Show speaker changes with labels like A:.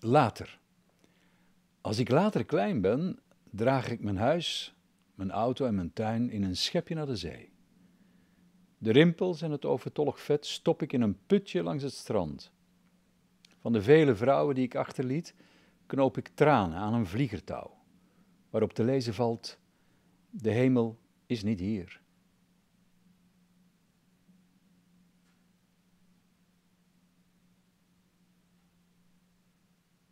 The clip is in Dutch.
A: later. Als ik later klein ben, draag ik mijn huis, mijn auto en mijn tuin in een schepje naar de zee. De rimpels en het overtollig vet stop ik in een putje langs het strand. Van de vele vrouwen die ik achterliet, knoop ik tranen aan een vliegertouw, waarop te lezen valt: De hemel is niet hier.